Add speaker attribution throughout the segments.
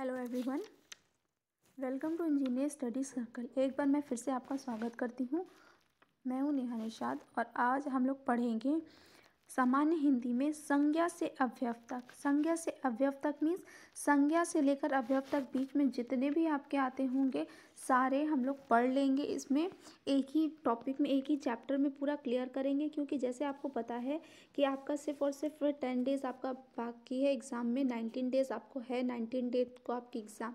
Speaker 1: hello everyone welcome to engineer study circle एक बार मैं फिर से आपका स्वागत करती हूँ मैं हूँ नेहा निषाद और आज हम लोग पढ़ेंगे सामान्य हिंदी में संज्ञा से अवयव तक संज्ञा से अवयव तक मीन्स संज्ञा से लेकर अवयव तक बीच में जितने भी आपके आते होंगे सारे हम लोग पढ़ लेंगे इसमें एक ही टॉपिक में एक ही चैप्टर में पूरा क्लियर करेंगे क्योंकि जैसे आपको पता है कि आपका सिर्फ और सिर्फ टेन डेज़ आपका बाकी है एग्ज़ाम में नाइनटीन डेज़ आपको है नाइनटीन डेज को आपकी एग्ज़ाम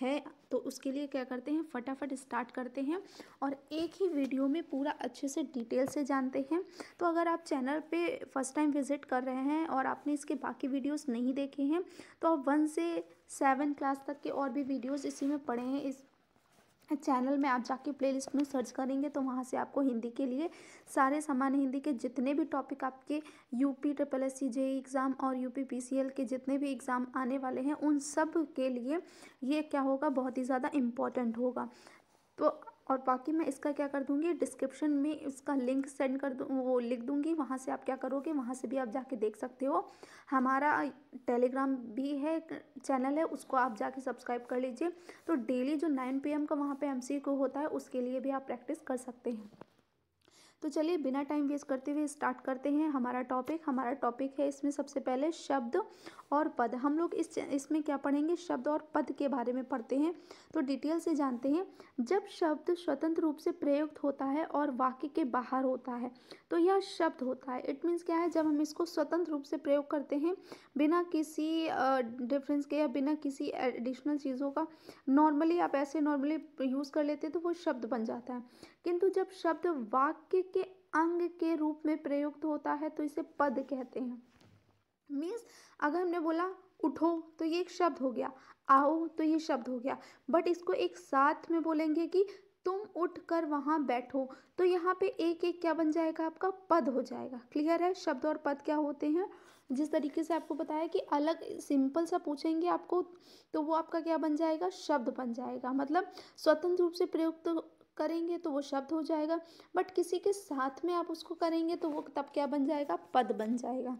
Speaker 1: है तो उसके लिए क्या करते हैं फटाफट स्टार्ट करते हैं और एक ही वीडियो में पूरा अच्छे से डिटेल से जानते हैं तो अगर आप चैनल पे फर्स्ट टाइम विज़िट कर रहे हैं और आपने इसके बाकी वीडियोस नहीं देखे हैं तो आप वन से सेवन क्लास तक के और भी वीडियोस इसी में पढ़े हैं इस चैनल में आप जाके प्लेलिस्ट में सर्च करेंगे तो वहाँ से आपको हिंदी के लिए सारे सामान्य हिंदी के जितने भी टॉपिक आपके यूपी ट्रिपल एस सी जे एग्ज़ाम और यूपी पीसीएल के जितने भी एग्ज़ाम आने वाले हैं उन सब के लिए ये क्या होगा बहुत ही ज़्यादा इम्पॉर्टेंट होगा तो और बाकी मैं इसका क्या कर दूँगी डिस्क्रिप्शन में इसका लिंक सेंड कर दूँ वो लिख दूँगी वहाँ से आप क्या करोगे वहाँ से भी आप जाके देख सकते हो हमारा टेलीग्राम भी है चैनल है उसको आप जाके सब्सक्राइब कर लीजिए तो डेली जो नाइन पी का वहाँ पर एम होता है उसके लिए भी आप प्रैक्टिस कर सकते हैं तो चलिए बिना टाइम वेस्ट करते हुए स्टार्ट करते हैं हमारा टॉपिक हमारा टॉपिक है इसमें सबसे पहले शब्द और पद हम लोग इस इसमें क्या पढ़ेंगे शब्द और पद के बारे में पढ़ते हैं तो डिटेल से जानते हैं जब शब्द स्वतंत्र रूप से प्रयुक्त होता है और वाक्य के बाहर होता है तो यह शब्द होता है इट मीन्स क्या है जब हम इसको स्वतंत्र रूप से प्रयोग करते हैं बिना किसी डिफरेंस के या बिना किसी एडिशनल चीज़ों का नॉर्मली आप ऐसे नॉर्मली यूज़ कर लेते हैं तो वो शब्द बन जाता है किंतु जब शब्द वाक्य के अंग के रूप में प्रयुक्त होता है तो इसे पद कहते हैं मीन्स अगर हमने बोला उठो तो ये एक शब्द हो गया आओ तो ये शब्द हो गया बट इसको एक साथ में बोलेंगे कि तुम उठ कर वहाँ बैठो तो यहाँ पे एक एक क्या बन जाएगा आपका पद हो जाएगा क्लियर है शब्द और पद क्या होते हैं जिस तरीके से आपको बताया कि अलग सिंपल सा पूछेंगे आपको तो वो आपका क्या बन जाएगा शब्द बन जाएगा मतलब स्वतंत्र रूप से प्रयुक्त तो करेंगे तो वो शब्द हो जाएगा बट किसी के साथ में आप उसको करेंगे तो वो तब क्या बन जाएगा पद बन जाएगा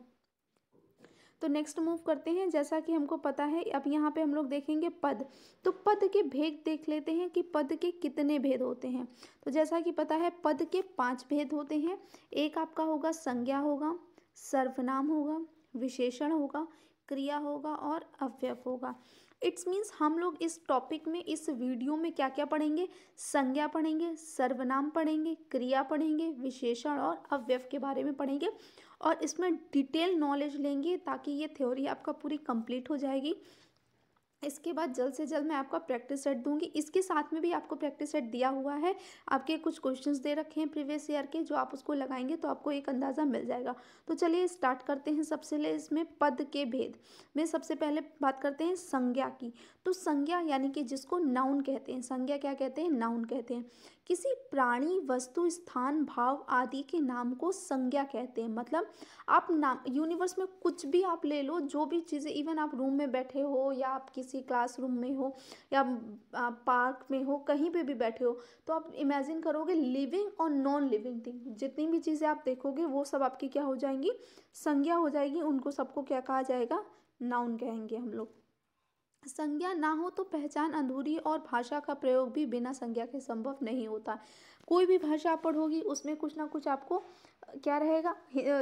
Speaker 1: तो नेक्स्ट मूव करते हैं जैसा कि हमको पता है अब यहाँ पे हम लोग देखेंगे पद तो पद के भेद देख लेते हैं कि पद के कितने भेद होते हैं तो जैसा कि पता है पद के पाँच भेद होते हैं एक आपका होगा संज्ञा होगा सर्वनाम होगा विशेषण होगा क्रिया होगा और अव्यय होगा इट्स मीन्स हम लोग इस टॉपिक में इस वीडियो में क्या क्या पढ़ेंगे संज्ञा पढ़ेंगे सर्वनाम पढ़ेंगे क्रिया पढ़ेंगे विशेषण और अव्यव के बारे में पढ़ेंगे और इसमें डिटेल नॉलेज लेंगे ताकि ये थ्योरी आपका पूरी कंप्लीट हो जाएगी इसके बाद जल्द से जल्द मैं आपका प्रैक्टिस सेट दूंगी इसके साथ में भी आपको प्रैक्टिस सेट दिया हुआ है आपके कुछ क्वेश्चंस दे रखे हैं प्रीवियस ईयर के जो आप उसको लगाएंगे तो आपको एक अंदाज़ा मिल जाएगा तो चलिए स्टार्ट करते हैं सबसे पहले इसमें पद के भेद में सबसे पहले बात करते हैं संज्ञा की तो संज्ञा यानी कि जिसको नाउन कहते हैं संज्ञा क्या कहते हैं नाउन कहते हैं किसी प्राणी वस्तु स्थान भाव आदि के नाम को संज्ञा कहते हैं मतलब आप नाम यूनिवर्स में कुछ भी आप ले लो जो भी चीज़ें इवन आप रूम में बैठे हो या आप किसी क्लासरूम में हो या पार्क में हो कहीं पे भी बैठे हो तो आप इमेजिन करोगे लिविंग और नॉन लिविंग थिंग जितनी भी चीज़ें आप देखोगे वो सब आपकी क्या हो जाएंगी संज्ञा हो जाएगी उनको सबको क्या कहा जाएगा नाउन कहेंगे हम लोग संज्ञा ना हो तो पहचान अधूरी और भाषा का प्रयोग भी बिना संज्ञा के संभव नहीं होता कोई भी भाषा आप पढ़ोगी उसमें कुछ ना कुछ आपको क्या रहेगा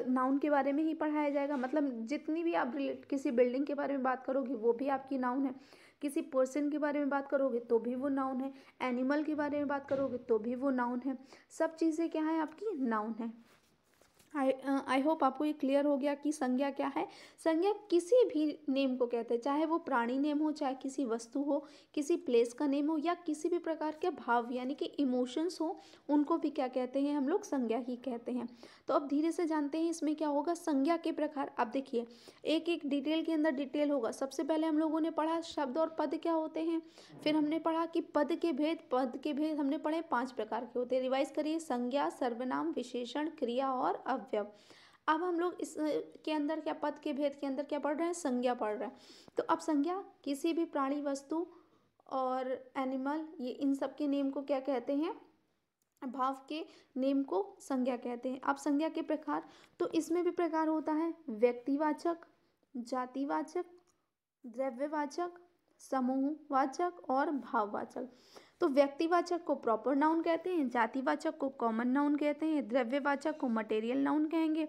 Speaker 1: नाउन के बारे में ही पढ़ाया जाएगा मतलब जितनी भी आप रिलेट किसी बिल्डिंग के बारे में बात करोगे वो भी आपकी नाउन है किसी पर्सन के बारे में बात करोगे तो भी वो नाउन है एनिमल के बारे में बात करोगे तो भी वो नाउन है सब चीज़ें क्या है आपकी नाउन है आई आई होप आपको ये क्लियर हो गया कि संज्ञा क्या है संज्ञा किसी भी नेम को कहते हैं चाहे वो प्राणी नेम हो चाहे किसी वस्तु हो किसी प्लेस का नेम हो या किसी भी प्रकार के भाव यानी कि इमोशंस हो उनको भी क्या कहते हैं हम लोग संज्ञा ही कहते हैं तो अब धीरे से जानते हैं इसमें क्या होगा संज्ञा के प्रकार आप देखिए एक एक डिटेल के अंदर डिटेल होगा सबसे पहले हम लोगों ने पढ़ा शब्द और पद क्या होते हैं फिर हमने पढ़ा कि पद के भेद पद के भेद हमने पढ़े पाँच प्रकार के होते हैं रिवाइज करिए संज्ञा सर्वनाम विशेषण क्रिया और अव अवयव अब हम लोग इस के अंदर क्या पद के भेद के अंदर क्या पढ़ रहे हैं संज्ञा पढ़ रहे हैं तो अब संज्ञा किसी भी प्राणी वस्तु और एनिमल ये इन सब के नेम को क्या कहते हैं भाव के नेम को संज्ञा कहते हैं अब संज्ञा के प्रकार तो इसमें भी प्रकार होता है व्यक्तिवाचक जातिवाचक द्रव्यवाचक समूहवाचक और भाववाचक तो व्यक्तिवाचक को प्रॉपर नाउन कहते हैं जातिवाचक को कॉमन नाउन कहते हैं द्रव्यवाचक को मटेरियल नाउन कहेंगे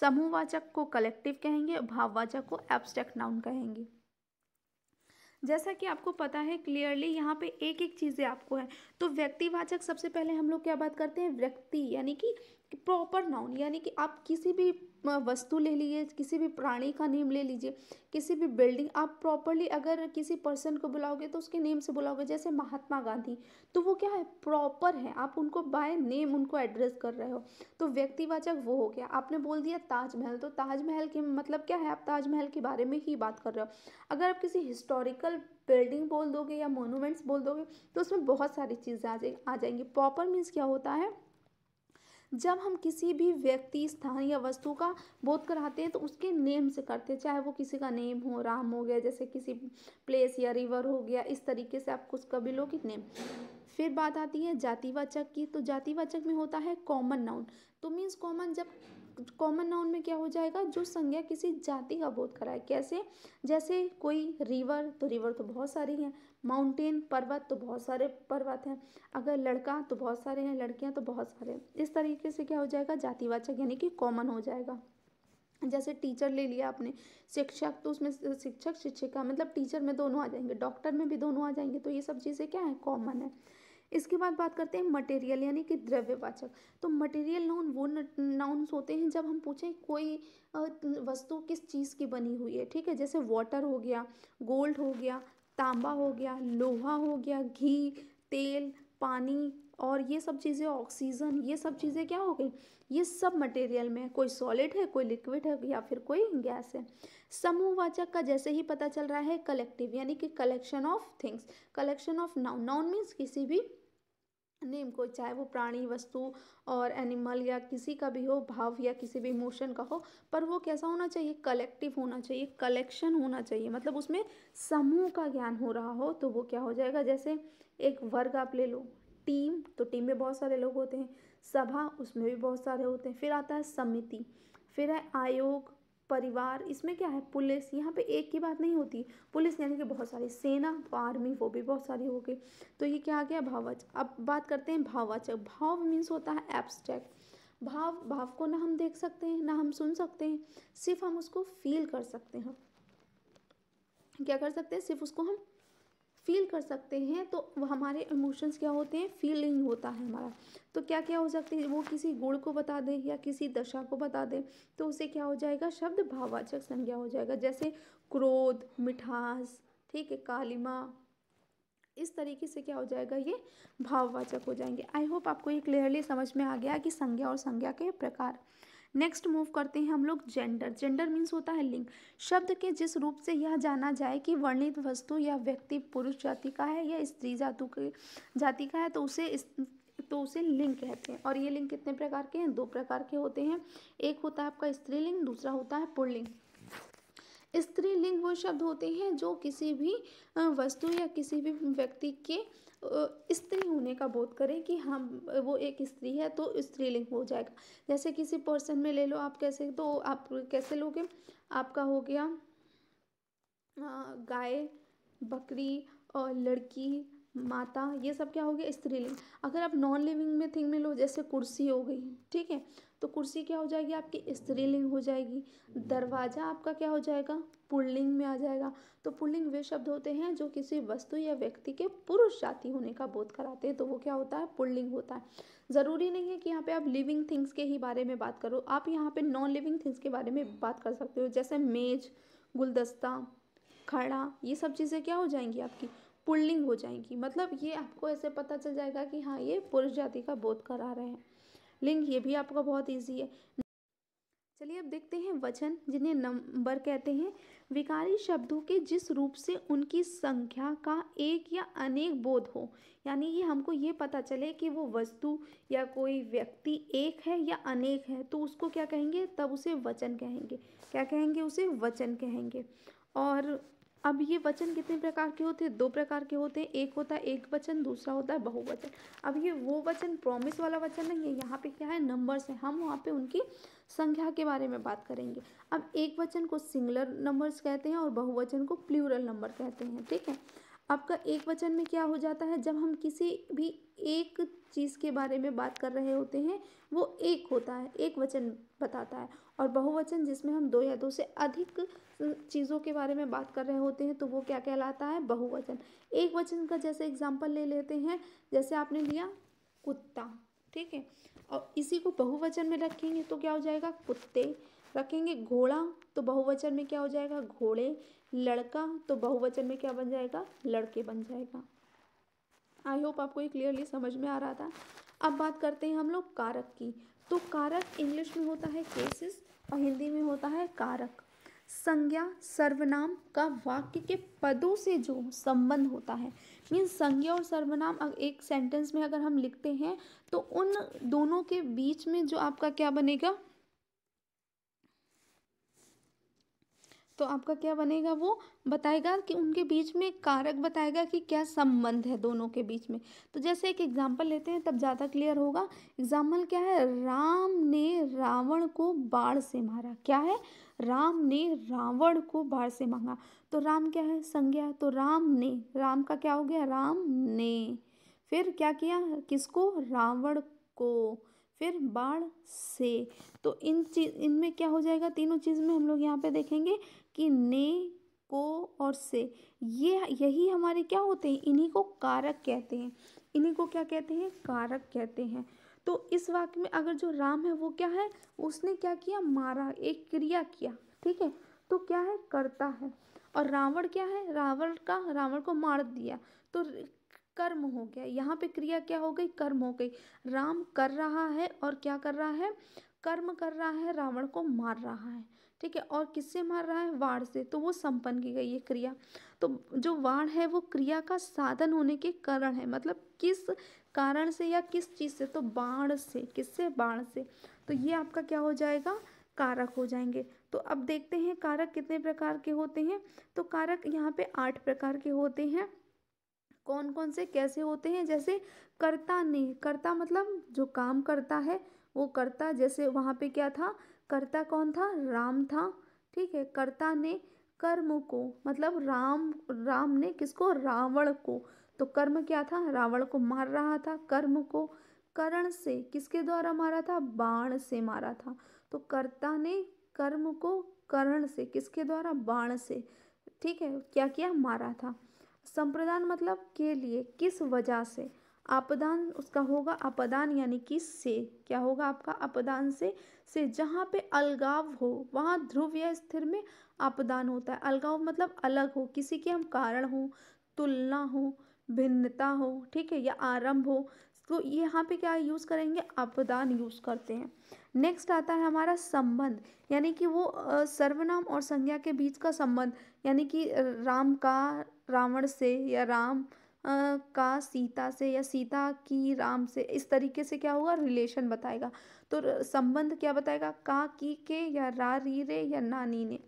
Speaker 1: समूहवाचक को कलेक्टिव कहेंगे भाववाचक को एब्स्ट्रैक्ट नाउन कहेंगे जैसा कि आपको पता है क्लियरली यहाँ पे एक एक चीज़ें आपको है तो व्यक्तिवाचक सबसे पहले हम लोग क्या बात करते हैं व्यक्ति यानी कि प्रॉपर नाउन यानी कि आप किसी भी वस्तु ले लीजिए किसी भी प्राणी का नेम ले लीजिए किसी भी बिल्डिंग आप प्रॉपरली अगर किसी पर्सन को बुलाओगे तो उसके नेम से बुलाओगे जैसे महात्मा गांधी तो वो क्या है प्रॉपर है आप उनको बाय नेम उनको एड्रेस कर रहे हो तो व्यक्तिवाचक वो हो गया आपने बोल दिया ताजमहल तो ताजमहल के मतलब क्या है आप ताजमहल के बारे में ही बात कर रहे हो अगर आप किसी हिस्टोरिकल बिल्डिंग बोल दोगे या मोनूमेंट्स बोल दोगे तो उसमें बहुत सारी चीज़ें आ जाएंगी आ प्रॉपर मीन्स क्या होता है जब हम किसी भी व्यक्ति स्थान या वस्तु का बोध कराते हैं तो उसके नेम से करते हैं चाहे वो किसी का नेम हो राम हो गया जैसे किसी प्लेस या रिवर हो गया इस तरीके से आप कुछ कभी लोग नेम फिर बात आती है जातिवाचक की तो जातिवाचक में होता है कॉमन नाउन तो मीन्स कॉमन जब कॉमन नाउन में क्या हो जाएगा जो संज्ञा किसी जाति का बोध कराए कैसे जैसे कोई रिवर तो रिवर तो बहुत सारी हैं माउंटेन पर्वत तो बहुत सारे पर्वत हैं अगर लड़का तो बहुत सारे हैं लड़कियाँ तो बहुत सारे हैं इस तरीके से क्या हो जाएगा जातिवाचक यानी कि कॉमन हो जाएगा जैसे टीचर ले लिया आपने शिक्षक तो उसमें शिक्षक शिक्षिका मतलब टीचर में दोनों आ जाएंगे डॉक्टर में भी दोनों आ जाएंगे तो ये सब चीज़ें क्या है कॉमन है इसके बाद बात करते हैं मटेरियल यानी कि द्रव्यवाचक तो मटेरियल नाउन वो नाउन्स होते हैं जब हम पूछें कोई वस्तु किस चीज़ की बनी हुई है ठीक है जैसे वाटर हो गया गोल्ड हो गया तांबा हो गया लोहा हो गया घी तेल पानी और ये सब चीज़ें ऑक्सीजन ये सब चीज़ें क्या हो गई ये सब मटेरियल में कोई सॉलिड है कोई लिक्विड है या फिर कोई गैस है समूहवाचक का जैसे ही पता चल रहा है कलेक्टिव यानी कि collection of things collection of noun noun means किसी भी नेम को चाहे वो प्राणी वस्तु और एनिमल या किसी का भी हो भाव या किसी भी इमोशन का हो पर वो कैसा होना चाहिए कलेक्टिव होना चाहिए कलेक्शन होना चाहिए मतलब उसमें समूह का ज्ञान हो रहा हो तो वो क्या हो जाएगा जैसे एक वर्ग आप ले लो टीम तो टीम में बहुत सारे लोग होते हैं सभा उसमें भी बहुत सारे होते हैं फिर आता है समिति फिर है आयोग परिवार इसमें क्या है पुलिस यहाँ पे एक की बात नहीं होती पुलिस यानी कि बहुत सारी सेना आर्मी वो भी बहुत सारी हो गई तो ये क्या आ गया भाववाचक अब बात करते हैं भाववाचक भाव मीन्स होता है एब्सट्रैक्ट भाव भाव को ना हम देख सकते हैं ना हम सुन सकते हैं सिर्फ हम उसको फील कर सकते हैं क्या कर सकते हैं सिर्फ उसको हम फील कर सकते हैं तो हमारे इमोशंस क्या होते हैं फीलिंग होता है हमारा तो क्या क्या हो सकती है वो किसी गुण को बता दें या किसी दशा को बता दें तो उसे क्या हो जाएगा शब्द भाववाचक संज्ञा हो जाएगा जैसे क्रोध मिठास ठीक है कालिमा इस तरीके से क्या हो जाएगा ये भाववाचक हो जाएंगे आई होप आपको ये क्लियरली समझ में आ गया कि संज्ञा और संज्ञा के प्रकार नेक्स्ट मूव करते हैं हम लोग जेंडर जेंडर मीन्स होता है लिंग शब्द के जिस रूप से यह जाना जाए कि वर्णित वस्तु या व्यक्ति पुरुष जाति का है या स्त्री जातु के जाति का है तो उसे इस, तो उसे लिंग कहते हैं और ये लिंग कितने प्रकार के हैं दो प्रकार के होते हैं एक होता है आपका स्त्रीलिंग दूसरा होता है पुणलिंग स्त्रीलिंग वो शब्द होते हैं जो किसी भी वस्तु या किसी भी व्यक्ति के स्त्री होने का बोध करें कि हम वो एक स्त्री है तो स्त्रीलिंग हो जाएगा जैसे किसी पर्सन में ले लो आप कैसे तो आप कैसे लोगे आपका हो गया गाय बकरी और लड़की माता ये सब क्या हो गया स्त्रीलिंग अगर आप नॉन लिविंग में थिंग में लो जैसे कुर्सी हो गई ठीक है तो कुर्सी क्या हो जाएगी आपकी स्त्रीलिंग हो जाएगी दरवाज़ा आपका क्या हो जाएगा पुल्लिंग में आ जाएगा तो पुल्लिंग वे शब्द होते हैं जो किसी वस्तु या व्यक्ति के पुरुष जाति होने का बोध कराते हैं तो वो क्या होता है पुल्लिंग होता है ज़रूरी नहीं है कि यहाँ पे आप लिविंग थिंग्स के ही बारे में बात करो आप यहाँ पे नॉन लिविंग थिंग्स के बारे में बात कर सकते हो जैसे मेज गुलदस्ता खड़ा ये सब चीज़ें क्या हो जाएंगी आपकी पुल्लिंग हो जाएंगी मतलब ये आपको ऐसे पता चल जाएगा कि हाँ ये पुरुष जाति का बोध करा रहे हैं लिंग ये भी आपका बहुत ईजी है चलिए अब देखते हैं वचन जिन्हें नंबर कहते हैं विकारी शब्दों के जिस रूप से उनकी संख्या का एक या अनेक बोध हो यानी ये हमको ये पता चले कि वो वस्तु या कोई व्यक्ति एक है या अनेक है तो उसको क्या कहेंगे तब उसे वचन कहेंगे क्या कहेंगे उसे वचन कहेंगे और अब ये वचन कितने प्रकार के होते हैं दो प्रकार के होते हैं एक होता है एक वचन दूसरा होता है बहुवचन अब ये वो वचन प्रॉमिस वाला वचन नहीं है यहाँ पे क्या है नंबर्स है हम वहाँ पे उनकी संख्या के बारे में बात करेंगे अब एक वचन को सिंगलर नंबर्स कहते हैं और बहुवचन को प्लूरल नंबर कहते हैं ठीक है आपका एक वचन में क्या हो जाता है जब हम किसी भी एक चीज़ के बारे में बात कर रहे होते हैं वो एक होता है एक वचन बताता है और बहुवचन जिसमें हम दो या दो से अधिक चीज़ों के बारे में बात कर रहे होते हैं तो वो क्या कहलाता है बहुवचन एक वचन का जैसे एग्जाम्पल ले लेते हैं जैसे आपने लिया कुत्ता ठीक है और इसी को बहुवचन में रखेंगे तो क्या हो जाएगा कुत्ते रखेंगे घोड़ा तो बहुवचन में क्या हो जाएगा घोड़े लड़का तो बहुवचन में क्या बन जाएगा लड़के बन जाएगा आई होप आपको ये क्लियरली समझ में आ रहा था अब बात करते हैं हम लोग कारक की तो कारक इंग्लिश में होता है केसेस और हिंदी में होता है कारक संज्ञा सर्वनाम का वाक्य के पदों से जो संबंध होता है मीन संज्ञा और सर्वनाम एक सेंटेंस में अगर हम लिखते हैं तो उन दोनों के बीच में जो आपका क्या बनेगा तो आपका क्या बनेगा वो बताएगा कि उनके बीच में कारक बताएगा कि क्या संबंध है दोनों के बीच में तो जैसे एक एग्जाम्पल लेते हैं तब ज़्यादा क्लियर होगा एग्जाम्पल क्या है राम ने रावण को बाढ़ से मारा क्या है राम ने रावण को बाढ़ से मांगा तो राम क्या है संज्ञा तो राम ने राम का क्या हो गया राम ने फिर क्या किया किसको रावण को फिर बाढ़ से तो इन चीज इनमें क्या हो जाएगा तीनों चीज़ में हम लोग यहाँ पे देखेंगे कि ने को और से ये यही हमारे क्या होते हैं इन्हीं को कारक कहते हैं इन्हीं को क्या कहते हैं कारक कहते हैं तो इस वाक्य में अगर जो राम है वो क्या है उसने क्या किया मारा एक क्रिया किया ठीक है तो क्या है करता है और रावण क्या है रावण का रावण को मार दिया तो कर्म हो गया यहाँ पे क्रिया क्या हो गई कर्म हो गई राम कर रहा है और क्या कर रहा है कर्म कर रहा है रावण को मार रहा है ठीक है और किससे मार रहा है वाण से तो वो संपन्न की गई है क्रिया तो जो वाण है वो क्रिया का साधन होने के कारण है मतलब किस कारण से या किस चीज़ से तो बाण से किससे बाण से तो ये आपका क्या हो जाएगा कारक हो जाएंगे तो अब देखते हैं कारक कितने प्रकार के होते हैं तो कारक यहाँ पे आठ प्रकार के होते हैं कौन कौन से कैसे होते हैं जैसे कर्ता ने कर्ता मतलब जो काम करता है वो कर्ता जैसे वहाँ पे क्या था कर्ता कौन था राम था ठीक है कर्ता ने कर्म को मतलब राम राम ने किसको रावण को तो कर्म क्या था रावण को मार रहा था कर्म को करण से किसके द्वारा मारा था बाण से मारा था तो कर्ता ने कर्म को करण से किसके द्वारा बाण से ठीक है क्या किया मारा था संप्रदान मतलब के लिए किस वजह से आपदान उसका होगा अपदान यानी कि से क्या होगा आपका अपदान से से जहाँ पे अलगाव हो वहाँ ध्रुव या स्थिर में अपदान होता है अलगाव मतलब अलग हो किसी के हम कारण हो तुलना हो भिन्नता हो ठीक है या आरंभ हो तो यहाँ पे क्या यूज़ करेंगे अपदान यूज़ करते हैं नेक्स्ट आता है हमारा संबंध यानी कि वो सर्वनाम और संज्ञा के बीच का संबंध यानी कि राम का रावण से या राम का सीता से या सीता की राम से इस तरीके से क्या होगा रिलेशन बताएगा तो संबंध क्या बताएगा का की के या रा री रे या नानी ने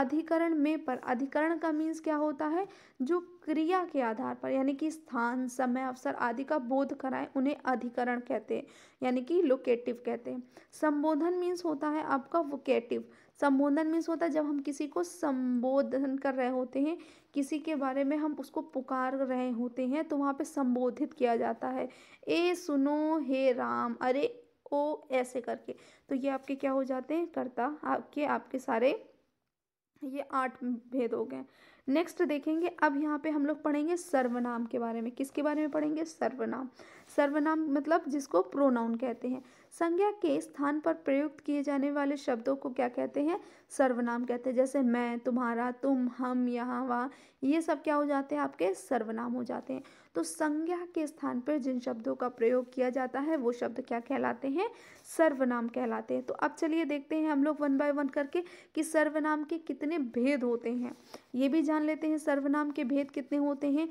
Speaker 1: अधिकरण में पर अधिकरण का मीन्स क्या होता है जो क्रिया के आधार पर यानी कि स्थान समय अवसर आदि का बोध कराए उन्हें अधिकरण कहते हैं यानी कि लोकेटिव कहते हैं संबोधन मीन्स होता है आपका वोकेटिव संबोधन मीन्स होता है जब हम किसी को संबोधन कर रहे होते हैं किसी के बारे में हम उसको पुकार रहे होते हैं तो वहाँ पे संबोधित किया जाता है ए सुनो हे राम अरे ओ ऐसे करके तो ये आपके क्या हो जाते हैं कर्ता आपके आपके सारे ये आठ भेद हो गए नेक्स्ट देखेंगे अब यहाँ पे हम लोग पढ़ेंगे सर्वनाम के बारे में किसके बारे में पढ़ेंगे सर्वनाम सर्वनाम मतलब जिसको प्रोनाउन कहते हैं संज्ञा के स्थान पर प्रयुक्त किए जाने वाले शब्दों को क्या कहते हैं सर्वनाम कहते हैं जैसे मैं तुम्हारा तुम हम यहाँ वहाँ ये सब क्या हो जाते हैं आपके सर्वनाम हो जाते हैं तो संज्ञा के स्थान पर जिन शब्दों का प्रयोग किया जाता है वो शब्द क्या कहलाते हैं सर्वनाम कहलाते हैं तो अब चलिए देखते हैं हम लोग वन बाय वन करके कि सर्वनाम के कितने भेद होते हैं ये भी जान लेते हैं सर्वनाम के भेद कितने होते हैं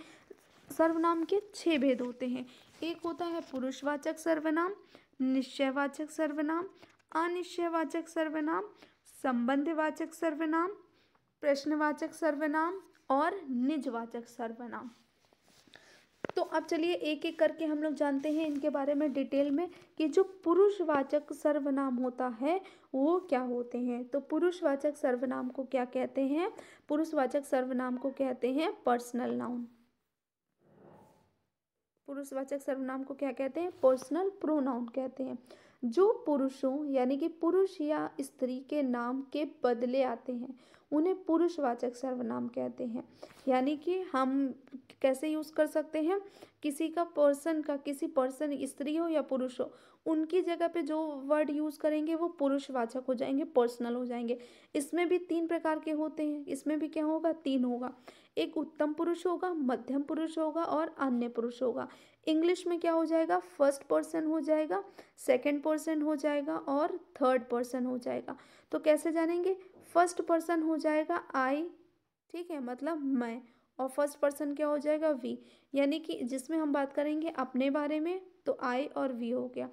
Speaker 1: सर्वनाम के छः भेद होते हैं एक होता है पुरुषवाचक सर्वनाम निश्चयवाचक सर्वनाम अनिश्चयवाचक सर्वनाम संबंधवाचक सर्वनाम प्रश्नवाचक सर्वनाम और निजवाचक सर्वनाम तो अब चलिए एक एक करके हम लोग जानते हैं इनके बारे में डिटेल में कि जो पुरुषवाचक सर्वनाम होता है वो क्या होते हैं तो पुरुषवाचक सर्वनाम को क्या कहते हैं पुरुषवाचक सर्वनाम को कहते हैं पर्सनल नाउन पुरुषवाचक सर्वनाम को क्या कहते हैं पर्सनल प्रोनाउन कहते हैं जो पुरुषों यानी कि पुरुष या स्त्री के नाम के बदले आते हैं उन्हें पुरुषवाचक सर्वनाम कहते हैं यानी कि हम कैसे यूज़ कर सकते हैं किसी का पर्सन का किसी पर्सन स्त्री हो या पुरुष हो उनकी जगह पे जो वर्ड यूज़ करेंगे वो पुरुषवाचक हो जाएंगे पर्सनल हो जाएंगे इसमें भी तीन प्रकार के होते हैं इसमें भी क्या होगा तीन होगा एक उत्तम पुरुष होगा मध्यम पुरुष होगा और अन्य पुरुष होगा इंग्लिश में क्या हो जाएगा फर्स्ट पर्सन हो जाएगा सेकंड पर्सन हो जाएगा और थर्ड पर्सन हो जाएगा तो कैसे जानेंगे फर्स्ट पर्सन हो जाएगा आई ठीक है मतलब मैं और फर्स्ट पर्सन क्या हो जाएगा वी यानी कि जिसमें हम बात करेंगे अपने बारे में तो आई और वी हो गया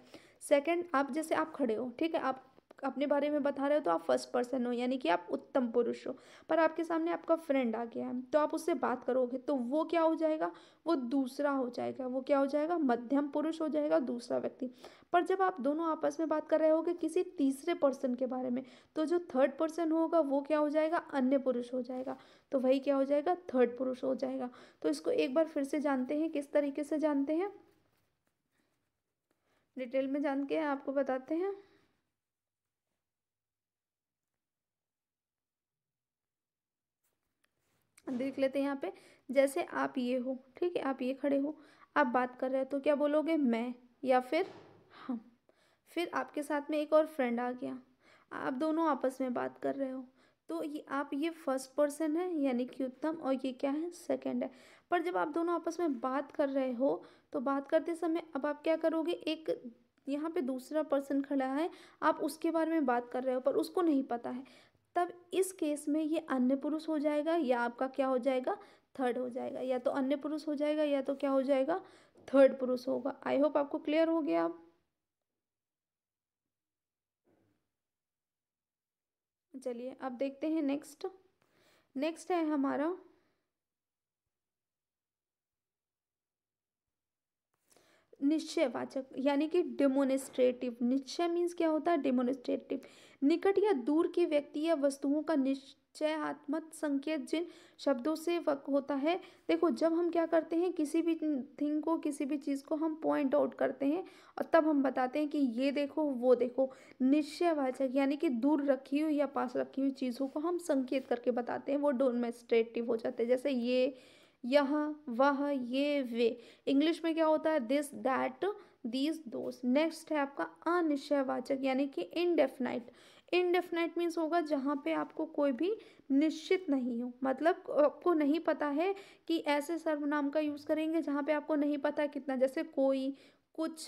Speaker 1: सेकंड आप जैसे आप खड़े हो ठीक है आप अपने बारे में बता रहे हो तो आप फर्स्ट पर्सन हो यानी कि आप उत्तम पुरुष हो पर आपके सामने आपका फ्रेंड आ गया है तो आप उससे बात करोगे तो वो क्या हो जाएगा वो दूसरा हो जाएगा वो क्या हो जाएगा मध्यम पुरुष हो जाएगा दूसरा व्यक्ति पर जब आप दोनों आपस में बात कर रहे होगे किसी तीसरे पर्सन के बारे में तो जो थर्ड पर्सन होगा वो क्या हो जाएगा अन्य पुरुष हो जाएगा तो वही क्या हो जाएगा थर्ड पुरुष हो जाएगा तो इसको एक बार फिर से जानते हैं किस तरीके से जानते हैं डिटेल में जान के आपको बताते हैं देख लेते हैं यहाँ पे जैसे आप ये हो ठीक है आप ये खड़े हो आप बात कर रहे हो तो क्या बोलोगे मैं या फिर हम फिर आपके साथ में एक और फ्रेंड आ गया आप दोनों आपस में बात कर रहे हो तो ये आप ये फर्स्ट पर्सन है यानी कि उत्तम और ये क्या है सेकंड है पर जब आप दोनों आपस में बात कर रहे हो तो बात करते समय अब आप क्या करोगे एक यहाँ पे दूसरा पर्सन खड़ा है आप उसके बारे में बात कर रहे हो पर उसको नहीं पता है तब इस केस में ये अन्य पुरुष हो जाएगा या आपका क्या हो जाएगा थर्ड हो जाएगा या तो अन्य पुरुष हो जाएगा या तो क्या हो जाएगा थर्ड पुरुष होगा आई होप आपको क्लियर हो गया आप चलिए अब देखते हैं नेक्स्ट नेक्स्ट है हमारा निश्चयवाचक यानी कि डेमोनिस्ट्रेटिव निश्चय मीन्स क्या होता है डेमोनिस्ट्रेटिव निकट या दूर के व्यक्ति या वस्तुओं का निश्चयात्मक संकेत जिन शब्दों से होता है देखो जब हम क्या करते हैं किसी भी थिंग को किसी भी चीज़ को हम पॉइंट आउट करते हैं और तब हम बताते हैं कि ये देखो वो देखो निश्चयवाचक यानी कि दूर रखी हुई या पास रखी हुई चीज़ों को हम संकेत करके बताते हैं वो डोमेस्ट्रेटिव हो जाते हैं जैसे ये यह वह ये वे इंग्लिश में क्या होता है this that these those next है आपका अनिश्चयवाचक यानी कि इनडेफिनाइट इनडेफिनाइट मीन्स होगा जहाँ पे आपको कोई भी निश्चित नहीं हो मतलब आपको नहीं पता है कि ऐसे सर्वनाम का यूज़ करेंगे जहाँ पे आपको नहीं पता कितना जैसे कोई कुछ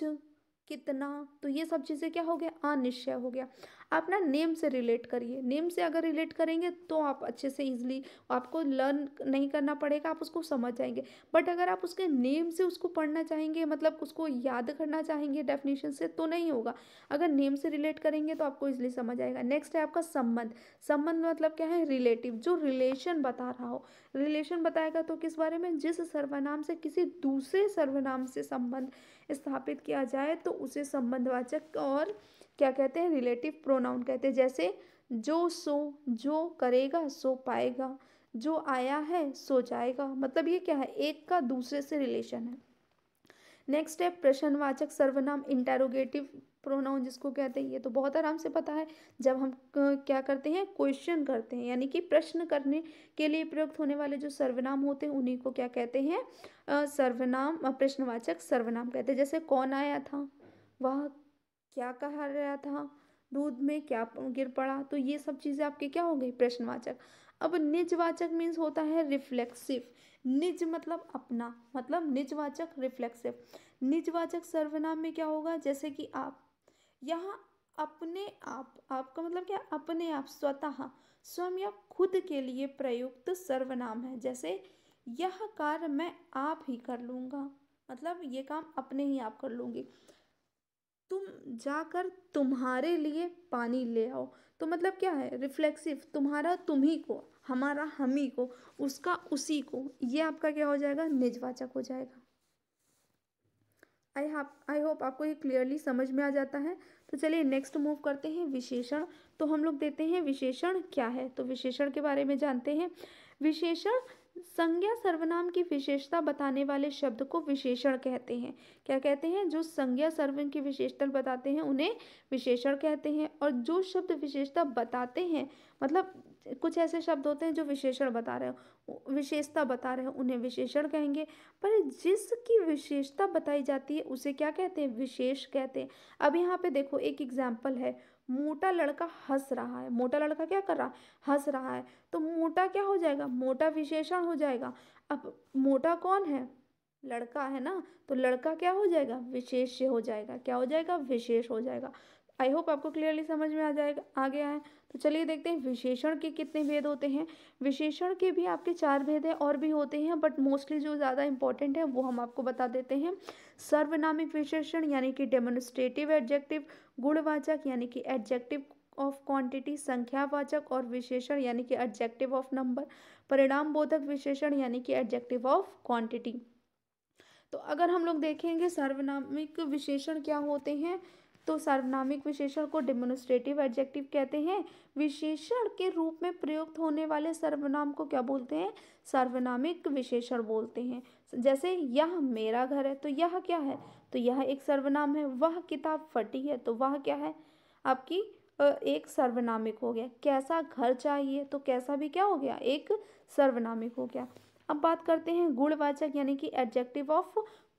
Speaker 1: कितना तो ये सब चीज़ें क्या हो गया अनिश्चय हो गया आप ना नेम से रिलेट करिए नेम से अगर रिलेट करेंगे तो आप अच्छे से ईजिली आपको लर्न नहीं करना पड़ेगा आप उसको समझ जाएंगे बट अगर आप उसके नेम से उसको पढ़ना चाहेंगे मतलब उसको याद करना चाहेंगे डेफिनेशन से तो नहीं होगा अगर नेम से रिलेट करेंगे तो आपको ईजिली समझ आएगा नेक्स्ट है आपका संबंध संबंध मतलब क्या है रिलेटिव जो रिलेशन बता रहा हो रिलेशन बताएगा तो किस बारे में जिस सर्वनाम से किसी दूसरे सर्वनाम से संबंध स्थापित किया जाए तो उसे संबंधवाचक और क्या कहते हैं रिलेटिव प्रोनाउन कहते हैं जैसे जो सो जो करेगा सो पाएगा जो आया है सो जाएगा मतलब ये क्या है एक का दूसरे से रिलेशन है नेक्स्ट है प्रश्नवाचक सर्वनाम इंटेरोगेटिव प्रोनाउन जिसको कहते हैं ये तो बहुत आराम से पता है जब हम क्या करते हैं क्वेश्चन करते हैं यानी कि प्रश्न करने के लिए प्रयुक्त होने वाले जो सर्वनाम होते हैं उन्हीं को क्या कहते हैं सर्वनाम प्रश्नवाचक सर्वनाम कहते हैं जैसे कौन आया था वह क्या कहा गया था दूध में क्या गिर पड़ा तो ये सब चीज़ें आपके क्या हो गई प्रश्नवाचक अब निजवाचक मीन्स होता है रिफ्लेक्सिव निज मतलब अपना मतलब निजवाचक रिफ्लेक्सिव निजवाचक सर्वनाम में क्या होगा जैसे कि आप यहाँ अपने आप आपका मतलब क्या अपने आप स्वतः स्वयं या खुद के लिए प्रयुक्त सर्वनाम है जैसे यह कार्य मैं आप ही कर लूँगा मतलब ये काम अपने ही आप कर लूँगी तुम जाकर तुम्हारे लिए पानी ले आओ तो मतलब क्या है रिफ्लेक्सिव तुम्हारा तुम्ही को हमारा हम ही को उसका उसी को ये आपका क्या हो जाएगा निजवाचक हो जाएगा आई हाप आई होप आपको ये क्लियरली समझ में आ जाता है तो चलिए नेक्स्ट मूव करते हैं विशेषण तो हम लोग देते हैं विशेषण क्या है तो विशेषण के बारे में जानते हैं विशेषण संज्ञा सर्वनाम की विशेषता बताने वाले शब्द को विशेषण कहते हैं क्या कहते हैं जो संज्ञा सर्व की विशेषता बताते हैं उन्हें विशेषण कहते हैं और जो शब्द विशेषता बताते हैं मतलब कुछ ऐसे शब्द होते हैं जो विशेषण बता रहे हो विशेषता बता रहे हो उन्हें विशेषण कहेंगे पर जिसकी विशेषता बताई जाती है उसे क्या कहते हैं विशेष कहते हैं अब यहाँ पे देखो एक एग्जाम्पल है मोटा लड़का हंस रहा है मोटा लड़का क्या कर रहा है हंस रहा है तो मोटा क्या हो जाएगा मोटा विशेषण हो जाएगा अब मोटा कौन है लड़का है ना तो लड़का क्या हो जाएगा विशेष हो जाएगा क्या हो जाएगा विशेष हो जाएगा आई होप आपको क्लियरली समझ में आ जाएगा आ गया है तो चलिए देखते हैं विशेषण के कितने भेद होते हैं विशेषण के भी आपके चार भेद हैं और भी होते हैं बट मोस्टली जो ज़्यादा इंपॉर्टेंट है वो हम आपको बता देते हैं सर्वनामिक विशेषण यानी कि डेमोनस्ट्रेटिव एडजेक्टिव गुणवाचक यानी कि एडजेक्टिव ऑफ क्वांटिटी संख्यावाचक और विशेषण यानी कि एडजेक्टिव ऑफ नंबर परिणाम बोधक विशेषण यानी कि एडजेक्टिव ऑफ क्वांटिटी तो अगर हम लोग देखेंगे सर्वनामिक विशेषण क्या होते हैं तो सार्वनामिक विशेषण को डेमोनिस्ट्रेटिव एडजेक्टिव कहते हैं विशेषण के रूप में प्रयुक्त होने वाले सर्वनाम को क्या बोलते हैं सार्वनामिक विशेषण बोलते हैं जैसे यह मेरा घर है तो यह क्या है तो यह एक सर्वनाम है वह किताब फटी है तो वह क्या है आपकी एक सर्वनामिक हो गया कैसा घर चाहिए तो कैसा भी क्या हो गया एक सर्वनामिक हो गया अब बात करते हैं गुणवाचक यानी कि एडजेक्टिव ऑफ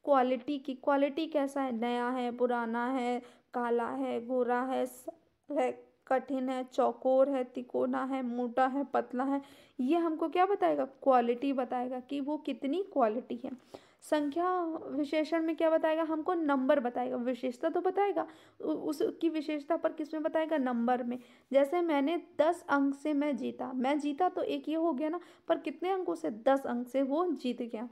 Speaker 1: क्वालिटी की क्वालिटी कैसा है नया है पुराना है काला है गोरा है है कठिन है चौकोर है तिकोना है मोटा है पतला है ये हमको क्या बताएगा क्वालिटी बताएगा कि वो कितनी क्वालिटी है संख्या विशेषण में क्या बताएगा हमको नंबर बताएगा विशेषता तो बताएगा उसकी विशेषता पर किस में बताएगा नंबर में जैसे मैंने दस अंक से मैं जीता मैं जीता तो एक ये हो गया ना पर कितने अंकों से दस अंक से वो जीत गया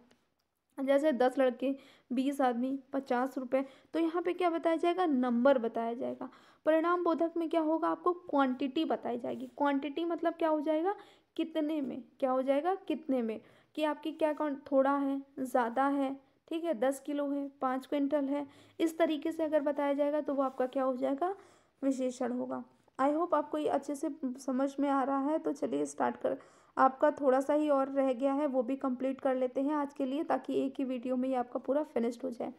Speaker 1: जैसे दस लड़के बीस आदमी पचास रुपये तो यहाँ पे क्या बताया जाएगा नंबर बताया जाएगा परिणाम बोधक में क्या होगा आपको क्वांटिटी बताई जाएगी क्वांटिटी मतलब क्या हो जाएगा कितने में क्या हो जाएगा कितने में कि आपकी क्या अकाउंट थोड़ा है ज़्यादा है ठीक है दस किलो है पाँच क्विंटल है इस तरीके से अगर बताया जाएगा तो वो आपका क्या हो जाएगा विशेषण होगा आई होप आपको ये अच्छे से समझ में आ रहा है तो चलिए स्टार्ट कर आपका थोड़ा सा ही और रह गया है वो भी कंप्लीट कर लेते हैं आज के लिए ताकि एक ही वीडियो में ये आपका पूरा फिनिश्ड हो जाए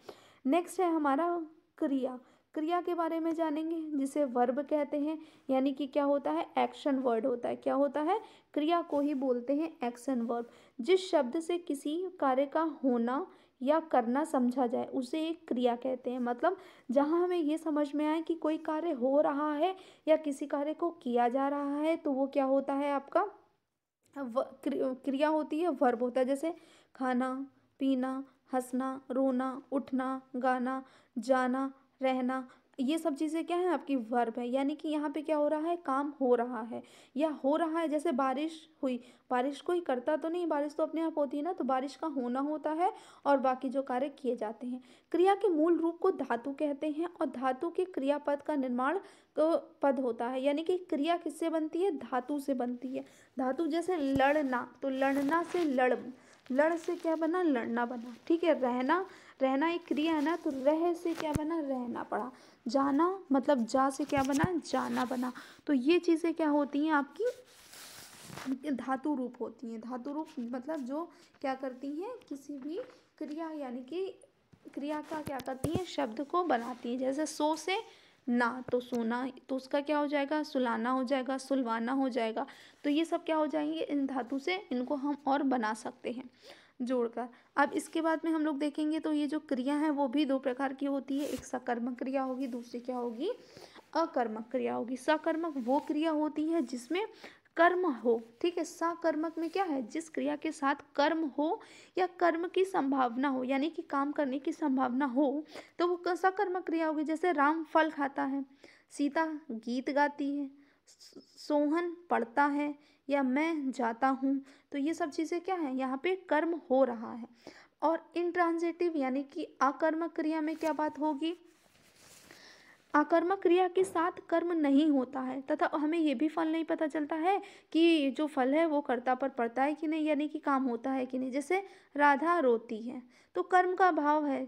Speaker 1: नेक्स्ट है हमारा क्रिया क्रिया के बारे में जानेंगे जिसे वर्ब कहते हैं यानी कि क्या होता है एक्शन वर्ड होता है क्या होता है क्रिया को ही बोलते हैं एक्शन वर्ब जिस शब्द से किसी कार्य का होना या करना समझा जाए उसे एक क्रिया कहते हैं मतलब जहाँ हमें ये समझ में आए कि कोई कार्य हो रहा है या किसी कार्य को किया जा रहा है तो वो क्या होता है आपका क्रिया होती है वर्ब होता है जैसे खाना पीना हंसना रोना उठना गाना जाना रहना ये सब चीज़ें क्या है आपकी वर्ब है यानी कि यहाँ पे क्या हो रहा है काम हो रहा है या हो रहा है जैसे बारिश हुई बारिश कोई करता तो नहीं बारिश तो अपने आप होती है ना तो बारिश का होना होता है और बाकी जो कार्य किए जाते हैं क्रिया के मूल रूप को धातु कहते हैं और धातु के क्रियापद का निर्माण पद होता है यानी कि क्रिया किससे बनती है धातु से बनती है धातु जैसे लड़ना तो लड़ना से लड़ लड़ से क्या बना लड़ना बना ठीक है रहना रहना एक क्रिया है ना तो रह से क्या बना रहना पड़ा जाना मतलब जा से क्या बना जाना बना तो ये चीज़ें क्या होती हैं आपकी धातु रूप होती हैं धातु रूप मतलब जो क्या करती हैं किसी भी क्रिया यानी कि क्रिया का क्या करती हैं शब्द को बनाती हैं जैसे सो से ना तो सोना तो उसका क्या हो जाएगा सुलाना हो जाएगा सुलवाना हो जाएगा तो ये सब क्या हो जाएंगे इन धातु से इनको हम और बना सकते हैं जोड़कर अब इसके बाद में हम लोग देखेंगे तो ये जो क्रिया है वो भी दो प्रकार की होती है एक सकर्मक क्रिया होगी दूसरी क्या होगी अकर्मक क्रिया होगी सकर्मक वो क्रिया होती है जिसमें कर्म हो ठीक है सकर्मक में क्या है जिस क्रिया के साथ कर्म हो या कर्म की संभावना हो यानी कि काम करने की संभावना हो तो वो सकर्मक क्रिया होगी जैसे राम फल खाता है सीता गीत गाती है सोहन पढ़ता है या मैं जाता हूँ तो ये सब चीज़ें क्या है यहाँ पे कर्म हो रहा है और इनट्रांजेटिव यानी कि अकर्मक क्रिया में क्या बात होगी आकर्मक क्रिया के साथ कर्म नहीं होता है तथा हमें यह भी फल नहीं पता चलता है कि जो फल है वो कर्ता पर पड़ता है कि नहीं यानी कि काम होता है कि नहीं जैसे राधा रोती है तो कर्म का भाव है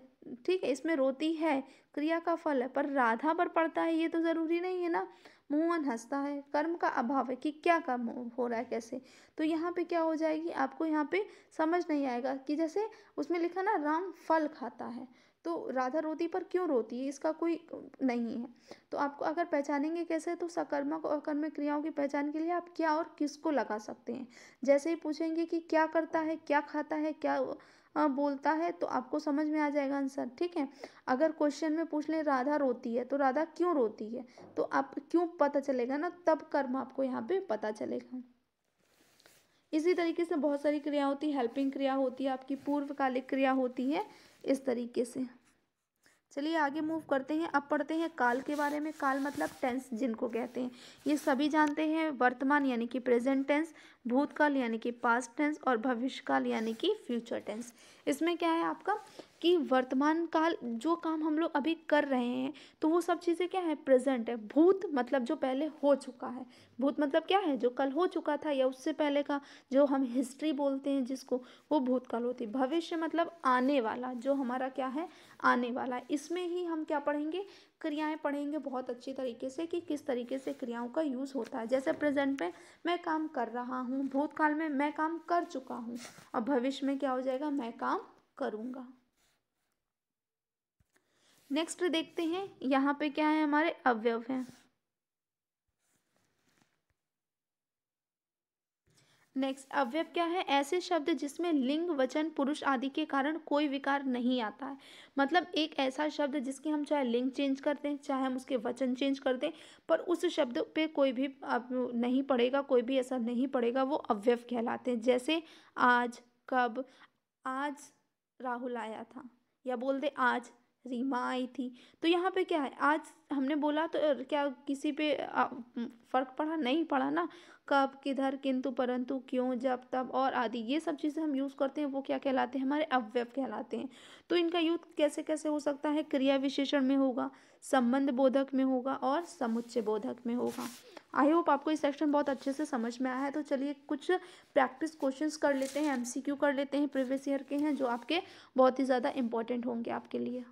Speaker 1: ठीक है इसमें रोती है क्रिया का फल है पर राधा पर पड़ता है ये तो ज़रूरी नहीं है ना मोहन हंसता है कर्म का अभाव है कि क्या कर्म हो रहा है कैसे तो यहाँ पे क्या हो जाएगी आपको यहाँ पे समझ नहीं आएगा कि जैसे उसमें लिखा ना राम फल खाता है तो राधा रोती पर क्यों रोती है इसका कोई नहीं है तो आपको अगर पहचानेंगे कैसे तो सकर्मक और कर्म क्रियाओं की पहचान के लिए आप क्या और किसको लगा सकते हैं जैसे ही पूछेंगे कि क्या करता है क्या खाता है क्या बोलता है तो आपको समझ में आ जाएगा आंसर ठीक है अगर क्वेश्चन में पूछ लें राधा रोती है तो राधा क्यों रोती है तो आप क्यों पता चलेगा ना तब कर्म आपको यहाँ पे पता चलेगा इसी तरीके से बहुत सारी क्रिया होती है हेल्पिंग क्रिया होती है आपकी पूर्वकालिक क्रिया होती है इस तरीके से चलिए आगे मूव करते हैं अब पढ़ते हैं काल के बारे में काल मतलब टेंस जिनको कहते हैं ये सभी जानते हैं वर्तमान यानी कि प्रेजेंट टेंस भूतकाल यानी कि पास्ट टेंस और भविष्यकाल यानी कि फ्यूचर टेंस इसमें क्या है आपका कि वर्तमान काल जो काम हम लोग अभी कर रहे हैं तो वो सब चीज़ें क्या है प्रेजेंट है भूत मतलब जो पहले हो चुका है भूत मतलब क्या है जो कल हो चुका था या उससे पहले का जो हम हिस्ट्री बोलते हैं जिसको वो भूतकाल होती है भविष्य मतलब आने वाला जो हमारा क्या है आने वाला इसमें ही हम क्या पढ़ेंगे क्रियाएं पढ़ेंगे बहुत अच्छी तरीके से कि किस तरीके से क्रियाओं का यूज़ होता है जैसे प्रेजेंट में मैं काम कर रहा हूँ भूतकाल में मैं काम कर चुका हूँ और भविष्य में क्या हो जाएगा मैं काम करूँगा नेक्स्ट देखते हैं यहाँ पे क्या है हमारे अवयव हैं नेक्स्ट अवयव क्या है ऐसे शब्द जिसमें लिंग वचन पुरुष आदि के कारण कोई विकार नहीं आता है मतलब एक ऐसा शब्द जिसकी हम चाहे लिंग चेंज करते हैं चाहे हम उसके वचन चेंज करते दें पर उस शब्द पे कोई भी नहीं पड़ेगा कोई भी असर नहीं पड़ेगा वो अवयव कहलाते हैं जैसे आज कब आज राहुल आया था या बोल दे आज रीमा आई थी तो यहाँ पे क्या है आज हमने बोला तो क्या किसी पे फ़र्क पड़ा नहीं पड़ा ना कब किधर किंतु परंतु क्यों जब तब और आदि ये सब चीज़ें हम यूज़ करते हैं वो क्या कहलाते हैं हमारे अवयव कहलाते हैं तो इनका यूज कैसे कैसे हो सकता है क्रिया विशेषण में होगा संबंध बोधक में होगा और समुच्चय बोधक में होगा आई होप आपको ये सेक्शन बहुत अच्छे से समझ में आया है तो चलिए कुछ प्रैक्टिस क्वेश्चंस कर लेते हैं एमसीक्यू कर लेते हैं प्रीवियस ईयर के हैं जो आपके बहुत ही ज़्यादा इंपॉर्टेंट होंगे आपके लिए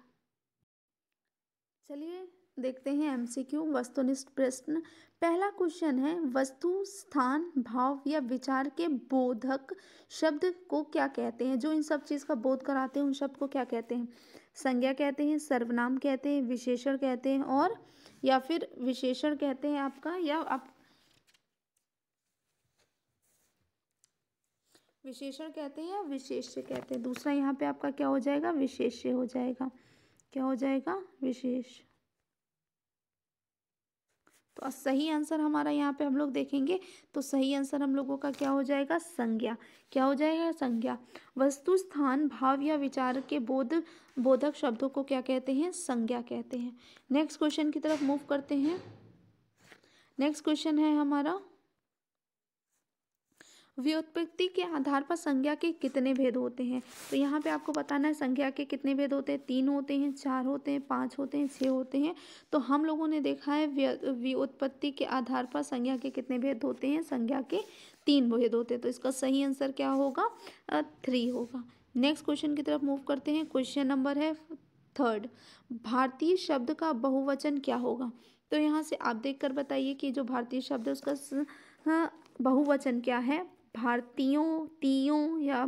Speaker 1: चलिए देखते हैं एमसीक्यू वस्तुनिष्ठ प्रश्न पहला क्वेश्चन है वस्तु स्थान भाव या विचार के बोधक शब्द को क्या कहते हैं जो इन सब चीज़ का बोध कराते हैं उन शब्द को क्या कहते हैं संज्ञा कहते हैं सर्वनाम कहते हैं विशेषण कहते हैं और या फिर विशेषण कहते हैं आपका या आप विशेषण कहते हैं या विशेष्य कहते हैं दूसरा यहाँ पे आपका क्या हो जाएगा विशेष्य हो जाएगा क्या हो जाएगा विशेष तो सही आंसर हमारा यहाँ पे हम लोग देखेंगे तो सही आंसर हम लोगों का क्या हो जाएगा संज्ञा क्या हो जाएगा संज्ञा वस्तु स्थान भाव या विचार के बोध बोधक शब्दों को क्या कहते हैं संज्ञा कहते हैं नेक्स्ट क्वेश्चन की तरफ मूव करते हैं नेक्स्ट क्वेश्चन है हमारा व्युत्पत्ति के आधार पर संज्ञा के कितने भेद होते हैं तो यहाँ पे आपको बताना है संज्ञा के कितने भेद होते हैं तीन होते हैं चार होते हैं पाँच होते हैं छः होते हैं तो हम लोगों ने देखा है व्युत्पत्ति के आधार पर संज्ञा के कितने भेद होते हैं संज्ञा के तीन भेद होते हैं तो इसका सही आंसर क्या होगा थ्री होगा नेक्स्ट क्वेश्चन की तरफ मूव करते हैं क्वेश्चन नंबर है थर्ड भारतीय शब्द का बहुवचन क्या होगा तो यहाँ से आप देख कर बताइए कि जो भारतीय शब्द है उसका बहुवचन क्या है भारतीयों तीयों या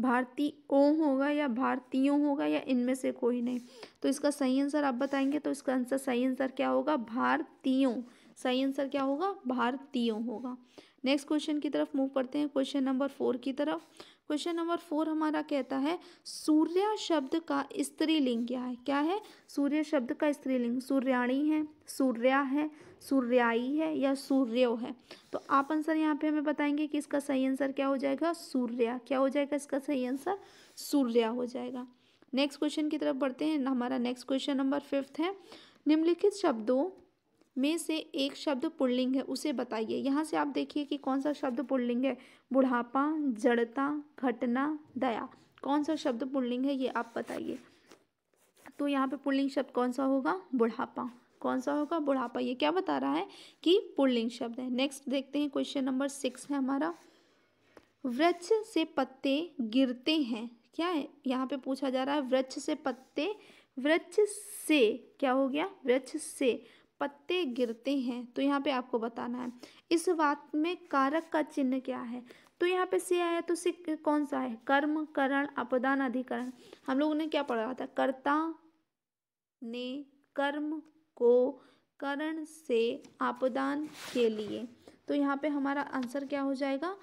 Speaker 1: भारतीयों होगा या भारतीयों होगा या इनमें से कोई नहीं तो इसका सही आंसर आप बताएंगे तो इसका आंसर सही आंसर क्या होगा भारतीयों सही आंसर क्या होगा भारतीयों होगा नेक्स्ट क्वेश्चन की तरफ मूव करते हैं क्वेश्चन नंबर फोर की तरफ क्वेश्चन नंबर फोर हमारा कहता है सूर्य शब्द का स्त्रीलिंग क्या है क्या है सूर्य शब्द का स्त्रीलिंग सूर्याणी है सूर्या है सूर्याई है या सूर्यो है तो आप आंसर यहाँ पे हमें बताएंगे कि इसका सही आंसर क्या हो जाएगा सूर्या क्या हो जाएगा इसका सही आंसर सूर्या हो जाएगा नेक्स्ट क्वेश्चन की तरफ बढ़ते हैं हमारा नेक्स्ट क्वेश्चन नंबर फिफ्थ है निम्नलिखित शब्दों में से एक शब्द पुल्लिंग है उसे बताइए यहाँ से आप देखिए कि कौन सा शब्द पुल्लिंग है बुढ़ापा जड़ता घटना दया कौन सा शब्द पुल्लिंग है ये आप बताइए तो यहाँ पे पुल्लिंग शब्द कौन सा होगा बुढ़ापा कौन सा होगा बुढ़ापा ये क्या बता रहा है कि पुल्लिंग शब्द है नेक्स्ट देखते हैं क्वेश्चन नंबर सिक्स है हमारा वृक्ष से पत्ते गिरते हैं क्या है यहाँ पे पूछा जा रहा है वृक्ष से पत्ते वृक्ष से क्या हो गया वृक्ष से पत्ते गिरते हैं तो यहाँ पे आपको बताना है इस बात में कारक का चिन्ह क्या है तो यहाँ पे से आया तो से कौन सा है कर्म करण अपदान अधिकरण हम लोगों ने क्या पढ़ा था कर्ता ने कर्म को करण से आपदान के लिए तो यहाँ पे हमारा आंसर क्या हो जाएगा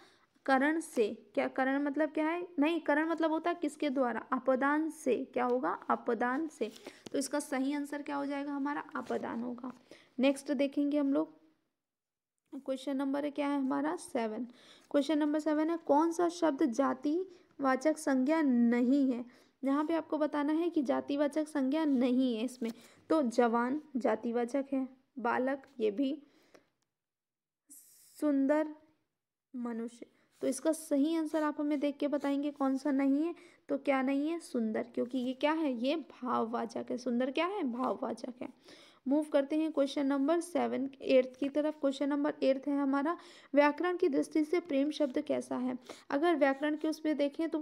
Speaker 1: करण से क्या करण मतलब क्या है नहीं करण मतलब होता है किसके द्वारा अपदान से क्या होगा अपदान से तो इसका सही आंसर क्या हो जाएगा हमारा अपदान होगा नेक्स्ट देखेंगे हम लोग क्वेश्चन नंबर क्या है हमारा सेवन क्वेश्चन नंबर सेवन है कौन सा शब्द जाति वाचक संज्ञा नहीं है यहाँ पे आपको बताना है कि जातिवाचक संज्ञा नहीं है इसमें तो जवान जातिवाचक है बालक ये भी सुंदर मनुष्य तो इसका सही आंसर आप हमें देख के बताएंगे कौन सा नहीं है तो क्या नहीं है सुंदर क्योंकि ये क्या है ये भाववाचक है सुंदर क्या है भाववाचक है मूव करते हैं क्वेश्चन नंबर सेवन एर्थ की तरफ क्वेश्चन नंबर एर्थ है हमारा व्याकरण की दृष्टि से प्रेम शब्द कैसा है अगर व्याकरण के उस पर देखें तो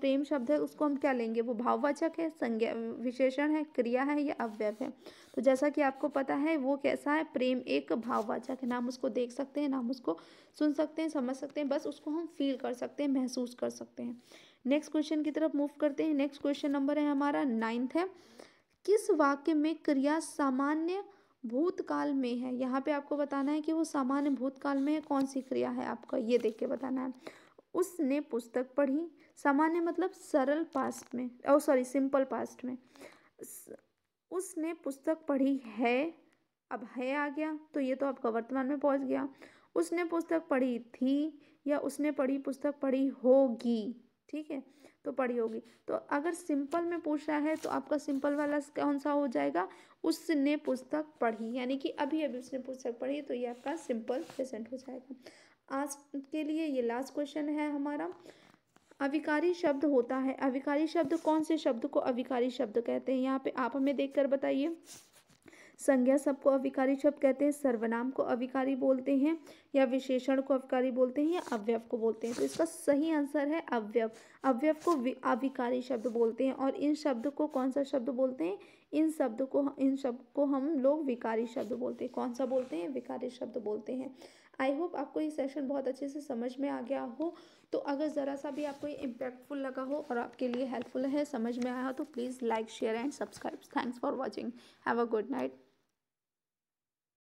Speaker 1: प्रेम शब्द है उसको हम क्या लेंगे वो भाववाचक है संज्ञा विशेषण है क्रिया है या अव्यव है तो जैसा कि आपको पता है वो कैसा है प्रेम एक भाववाचक है नाम उसको देख सकते हैं नाम उसको सुन सकते हैं समझ सकते हैं बस उसको हम फील कर सकते हैं महसूस कर सकते हैं नेक्स्ट क्वेश्चन की तरफ मूव करते हैं नेक्स्ट क्वेश्चन नंबर है हमारा नाइन्थ है किस वाक्य में क्रिया सामान्य भूतकाल में है यहाँ पे आपको बताना है कि वो सामान्य भूतकाल में कौन सी क्रिया है आपका ये देख के बताना है उसने पुस्तक पढ़ी सामान्य मतलब सरल पास्ट में ओ सॉरी सिंपल पास्ट में उसने पुस्तक पढ़ी है अब है आ गया तो ये तो आपका वर्तमान में पहुंच गया उसने पुस्तक पढ़ी थी या उसने पढ़ी पुस्तक पढ़ी होगी ठीक है तो पढ़ी होगी तो अगर सिंपल में पूछ रहा है तो आपका सिंपल वाला कौन सा हो जाएगा उसने पुस्तक पढ़ी यानी कि अभी अभी उसने पुस्तक पढ़ी तो ये आपका सिंपल प्रेजेंट हो जाएगा आज के लिए ये लास्ट क्वेश्चन है हमारा अविकारी शब्द होता है अविकारी शब्द कौन से शब्द को अविकारी शब्द कहते हैं यहाँ पे आप हमें देखकर बताइए संज्ञा सबको अविकारी शब्द कहते हैं सर्वनाम को अविकारी बोलते हैं या विशेषण को अविकारी बोलते हैं या अवयव को बोलते हैं तो इसका सही आंसर है अवयव अवयव को अविकारी शब्द बोलते हैं और इन शब्द को कौन सा शब्द बोलते हैं इन शब्द को इन शब्द को हम लोग विकारी शब्द बोलते हैं कौन सा बोलते हैं विकारी शब्द बोलते हैं आई होप आपको ये सेशन बहुत अच्छे से समझ में आ गया हो तो अगर ज़रा सा भी आपको ये इम्पैक्टफुल लगा हो और आपके लिए हेल्पफुल है समझ में आया हो तो please like share and subscribe thanks for watching have a good night